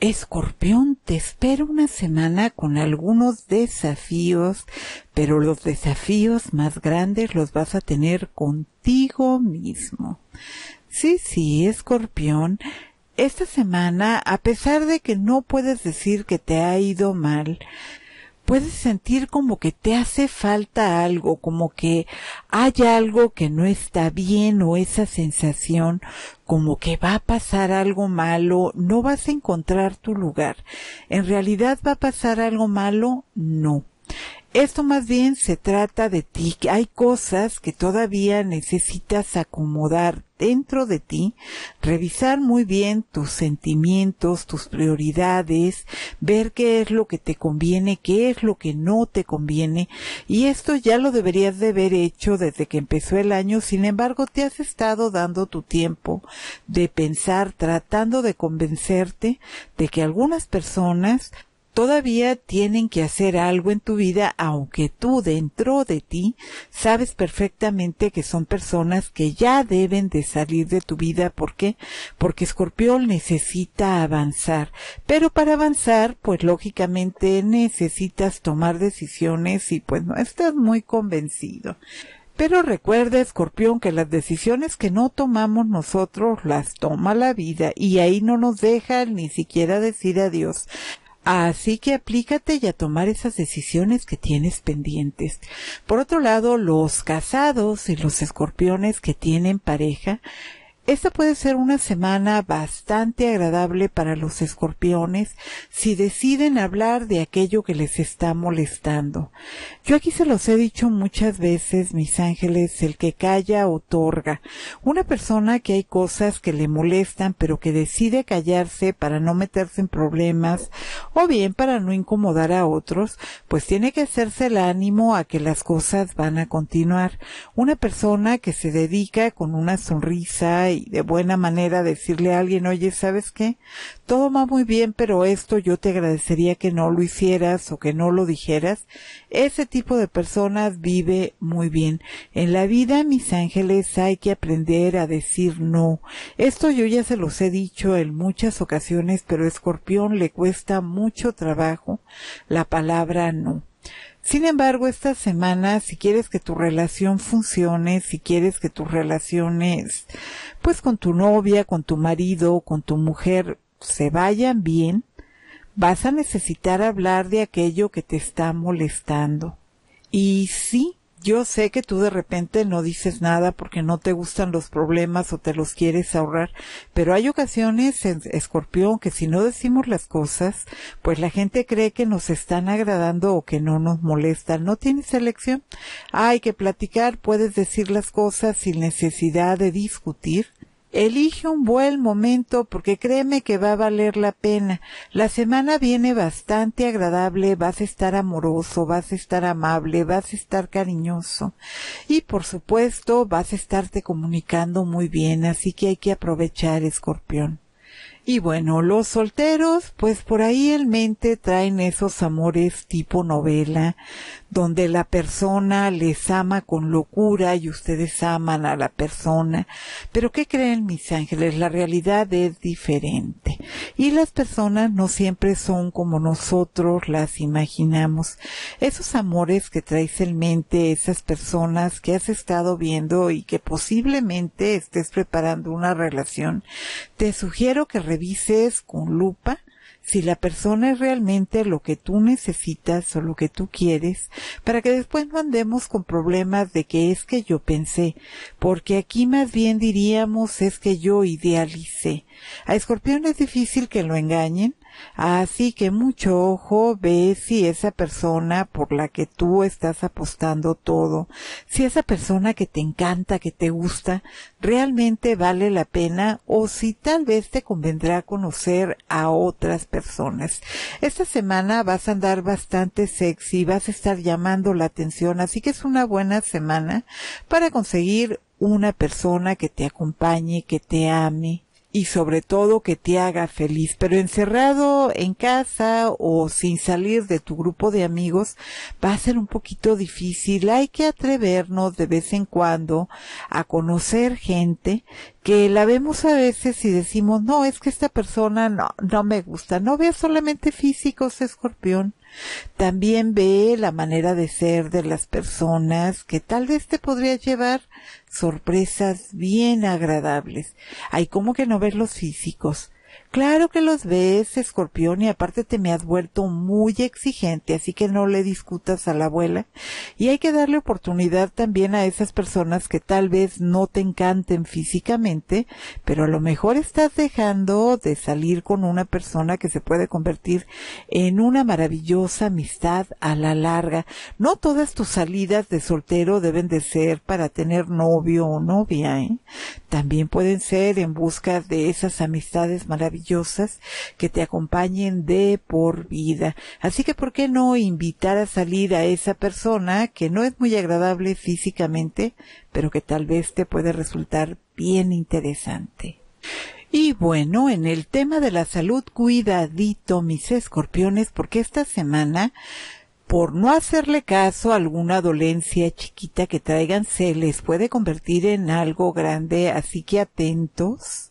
escorpión. te espero una semana con algunos desafíos, pero los desafíos más grandes los vas a tener contigo mismo. Sí, sí, escorpión, esta semana, a pesar de que no puedes decir que te ha ido mal, puedes sentir como que te hace falta algo, como que hay algo que no está bien o esa sensación como que va a pasar algo malo, no vas a encontrar tu lugar. ¿En realidad va a pasar algo malo? No. Esto más bien se trata de ti, que hay cosas que todavía necesitas acomodar dentro de ti, revisar muy bien tus sentimientos, tus prioridades, ver qué es lo que te conviene, qué es lo que no te conviene. Y esto ya lo deberías de haber hecho desde que empezó el año, sin embargo te has estado dando tu tiempo de pensar, tratando de convencerte de que algunas personas todavía tienen que hacer algo en tu vida, aunque tú dentro de ti sabes perfectamente que son personas que ya deben de salir de tu vida. ¿Por qué? Porque Escorpión necesita avanzar. Pero para avanzar, pues lógicamente necesitas tomar decisiones y pues no estás muy convencido. Pero recuerda, escorpión, que las decisiones que no tomamos nosotros las toma la vida y ahí no nos deja ni siquiera decir adiós. Así que aplícate y a tomar esas decisiones que tienes pendientes. Por otro lado, los casados y los escorpiones que tienen pareja esta puede ser una semana bastante agradable para los escorpiones si deciden hablar de aquello que les está molestando. Yo aquí se los he dicho muchas veces, mis ángeles, el que calla otorga. Una persona que hay cosas que le molestan pero que decide callarse para no meterse en problemas o bien para no incomodar a otros, pues tiene que hacerse el ánimo a que las cosas van a continuar. Una persona que se dedica con una sonrisa de buena manera decirle a alguien, oye, ¿sabes qué? Todo va muy bien, pero esto yo te agradecería que no lo hicieras o que no lo dijeras. Ese tipo de personas vive muy bien. En la vida, mis ángeles, hay que aprender a decir no. Esto yo ya se los he dicho en muchas ocasiones, pero Escorpión le cuesta mucho trabajo la palabra no. Sin embargo, esta semana, si quieres que tu relación funcione, si quieres que tus relaciones, pues con tu novia, con tu marido, con tu mujer, se vayan bien, vas a necesitar hablar de aquello que te está molestando. Y sí, yo sé que tú de repente no dices nada porque no te gustan los problemas o te los quieres ahorrar, pero hay ocasiones, en escorpión, que si no decimos las cosas, pues la gente cree que nos están agradando o que no nos molestan. No tienes elección. Hay que platicar, puedes decir las cosas sin necesidad de discutir Elige un buen momento porque créeme que va a valer la pena. La semana viene bastante agradable, vas a estar amoroso, vas a estar amable, vas a estar cariñoso y por supuesto vas a estarte comunicando muy bien, así que hay que aprovechar, escorpión. Y bueno, los solteros, pues por ahí el mente traen esos amores tipo novela, donde la persona les ama con locura y ustedes aman a la persona. Pero ¿qué creen mis ángeles? La realidad es diferente. Y las personas no siempre son como nosotros las imaginamos. Esos amores que traes en mente, esas personas que has estado viendo y que posiblemente estés preparando una relación, te sugiero que revises con lupa si la persona es realmente lo que tú necesitas o lo que tú quieres, para que después no andemos con problemas de que es que yo pensé, porque aquí más bien diríamos es que yo idealicé. A Escorpión es difícil que lo engañen, Así que mucho ojo, ve si esa persona por la que tú estás apostando todo, si esa persona que te encanta, que te gusta, realmente vale la pena o si tal vez te convendrá conocer a otras personas. Esta semana vas a andar bastante sexy, vas a estar llamando la atención, así que es una buena semana para conseguir una persona que te acompañe, que te ame, y sobre todo que te haga feliz. Pero encerrado en casa o sin salir de tu grupo de amigos va a ser un poquito difícil. Hay que atrevernos de vez en cuando a conocer gente que la vemos a veces y decimos, no, es que esta persona no, no me gusta. No veas solamente físicos, escorpión. También ve la manera de ser de las personas que tal vez te podría llevar sorpresas bien agradables. Hay como que no ver los físicos, Claro que los ves, escorpión, y aparte te me has vuelto muy exigente, así que no le discutas a la abuela. Y hay que darle oportunidad también a esas personas que tal vez no te encanten físicamente, pero a lo mejor estás dejando de salir con una persona que se puede convertir en una maravillosa amistad a la larga. No todas tus salidas de soltero deben de ser para tener novio o novia, ¿eh? También pueden ser en busca de esas amistades maravillosas maravillosas que te acompañen de por vida. Así que, ¿por qué no invitar a salir a esa persona que no es muy agradable físicamente, pero que tal vez te puede resultar bien interesante? Y bueno, en el tema de la salud, cuidadito mis escorpiones, porque esta semana por no hacerle caso alguna dolencia chiquita que traigan, se les puede convertir en algo grande, así que atentos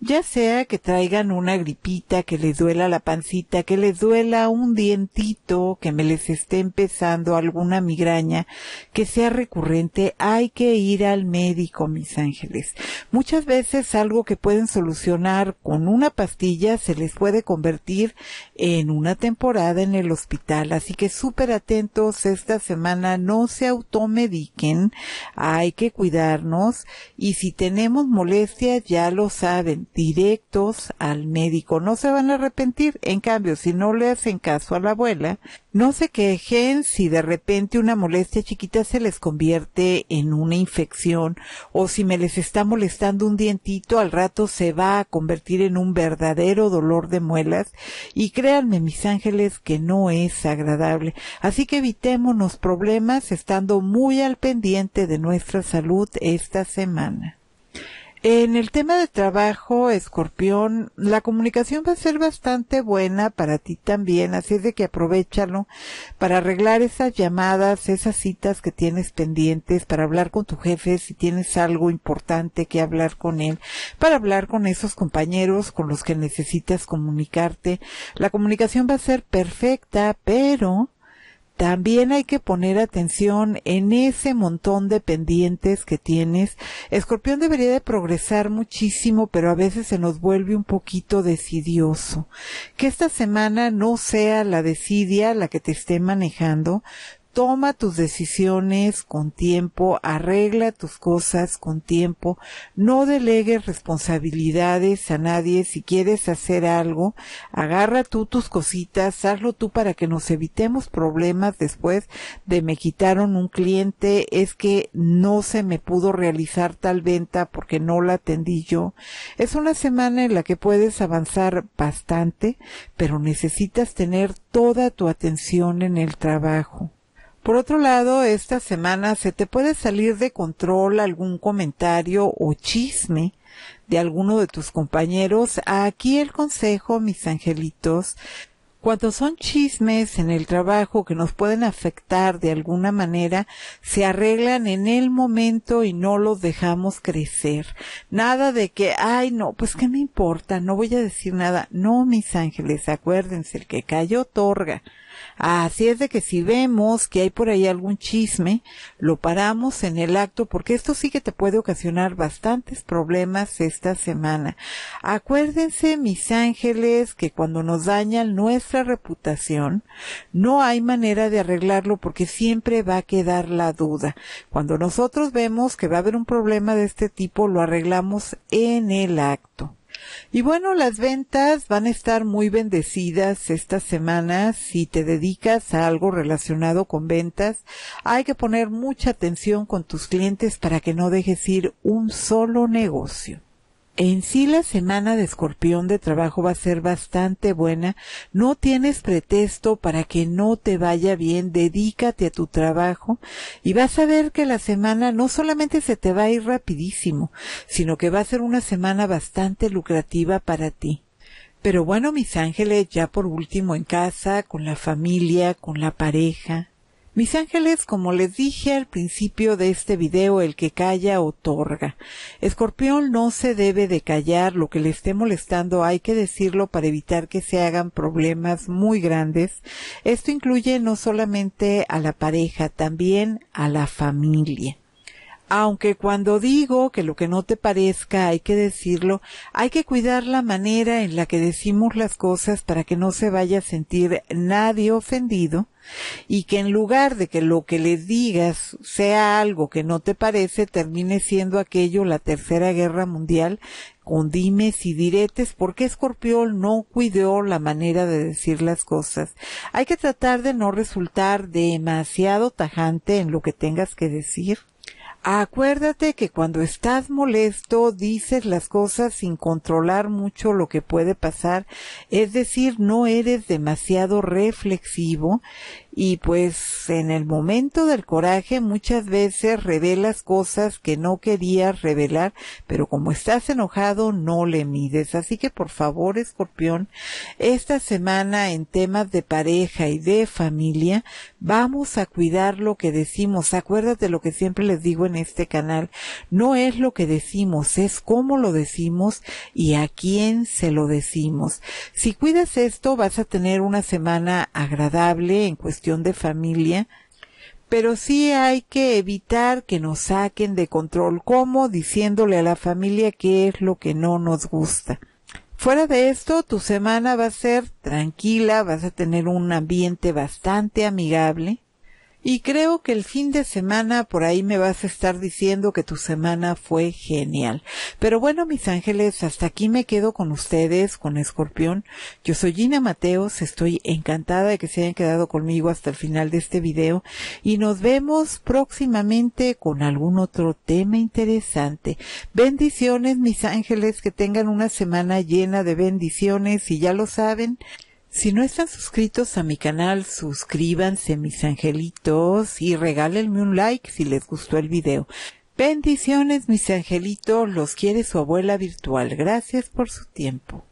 ya sea que traigan una gripita, que les duela la pancita, que les duela un dientito, que me les esté empezando alguna migraña, que sea recurrente, hay que ir al médico, mis ángeles. Muchas veces algo que pueden solucionar con una pastilla se les puede convertir en una temporada en el hospital, así que súper atentos esta semana, no se automediquen, hay que cuidarnos y si tenemos molestias ya lo saben, directos al médico, no se van a arrepentir. En cambio, si no le hacen caso a la abuela, no se quejen si de repente una molestia chiquita se les convierte en una infección o si me les está molestando un dientito, al rato se va a convertir en un verdadero dolor de muelas y créanme mis ángeles que no es agradable. Así que evitémonos problemas estando muy al pendiente de nuestra salud esta semana. En el tema de trabajo, escorpión, la comunicación va a ser bastante buena para ti también, así es de que aprovechalo para arreglar esas llamadas, esas citas que tienes pendientes, para hablar con tu jefe si tienes algo importante que hablar con él, para hablar con esos compañeros con los que necesitas comunicarte. La comunicación va a ser perfecta, pero también hay que poner atención en ese montón de pendientes que tienes. Escorpión debería de progresar muchísimo, pero a veces se nos vuelve un poquito decidioso. Que esta semana no sea la decidia la que te esté manejando, toma tus decisiones con tiempo, arregla tus cosas con tiempo, no delegues responsabilidades a nadie. Si quieres hacer algo, agarra tú tus cositas, hazlo tú para que nos evitemos problemas después de me quitaron un cliente, es que no se me pudo realizar tal venta porque no la atendí yo. Es una semana en la que puedes avanzar bastante, pero necesitas tener toda tu atención en el trabajo. Por otro lado, esta semana se te puede salir de control algún comentario o chisme de alguno de tus compañeros. Aquí el consejo, mis angelitos, cuando son chismes en el trabajo que nos pueden afectar de alguna manera, se arreglan en el momento y no los dejamos crecer. Nada de que, ay no, pues qué me importa, no voy a decir nada. No, mis ángeles, acuérdense, el que cayó otorga. Así es de que si vemos que hay por ahí algún chisme, lo paramos en el acto porque esto sí que te puede ocasionar bastantes problemas esta semana. Acuérdense, mis ángeles, que cuando nos dañan es reputación, no hay manera de arreglarlo porque siempre va a quedar la duda. Cuando nosotros vemos que va a haber un problema de este tipo, lo arreglamos en el acto. Y bueno, las ventas van a estar muy bendecidas esta semana. Si te dedicas a algo relacionado con ventas, hay que poner mucha atención con tus clientes para que no dejes ir un solo negocio. En sí la semana de escorpión de trabajo va a ser bastante buena. No tienes pretexto para que no te vaya bien. Dedícate a tu trabajo y vas a ver que la semana no solamente se te va a ir rapidísimo, sino que va a ser una semana bastante lucrativa para ti. Pero bueno, mis ángeles, ya por último en casa, con la familia, con la pareja, mis ángeles, como les dije al principio de este video, el que calla otorga. Escorpión no se debe de callar, lo que le esté molestando hay que decirlo para evitar que se hagan problemas muy grandes. Esto incluye no solamente a la pareja, también a la familia aunque cuando digo que lo que no te parezca hay que decirlo, hay que cuidar la manera en la que decimos las cosas para que no se vaya a sentir nadie ofendido y que en lugar de que lo que le digas sea algo que no te parece, termine siendo aquello la tercera guerra mundial con dimes y diretes, porque Escorpión no cuidó la manera de decir las cosas. Hay que tratar de no resultar demasiado tajante en lo que tengas que decir acuérdate que cuando estás molesto dices las cosas sin controlar mucho lo que puede pasar, es decir, no eres demasiado reflexivo y pues en el momento del coraje muchas veces revelas cosas que no querías revelar, pero como estás enojado no le mides. Así que por favor, escorpión, esta semana en temas de pareja y de familia, vamos a cuidar lo que decimos. Acuérdate lo que siempre les digo en este canal, no es lo que decimos, es cómo lo decimos y a quién se lo decimos. Si cuidas esto, vas a tener una semana agradable en de familia, pero sí hay que evitar que nos saquen de control, como diciéndole a la familia qué es lo que no nos gusta. Fuera de esto, tu semana va a ser tranquila, vas a tener un ambiente bastante amigable, y creo que el fin de semana por ahí me vas a estar diciendo que tu semana fue genial. Pero bueno, mis ángeles, hasta aquí me quedo con ustedes, con Escorpión. Yo soy Gina Mateos, estoy encantada de que se hayan quedado conmigo hasta el final de este video y nos vemos próximamente con algún otro tema interesante. Bendiciones, mis ángeles, que tengan una semana llena de bendiciones y ya lo saben, si no están suscritos a mi canal, suscríbanse mis angelitos y regálenme un like si les gustó el video. Bendiciones mis angelitos, los quiere su abuela virtual. Gracias por su tiempo.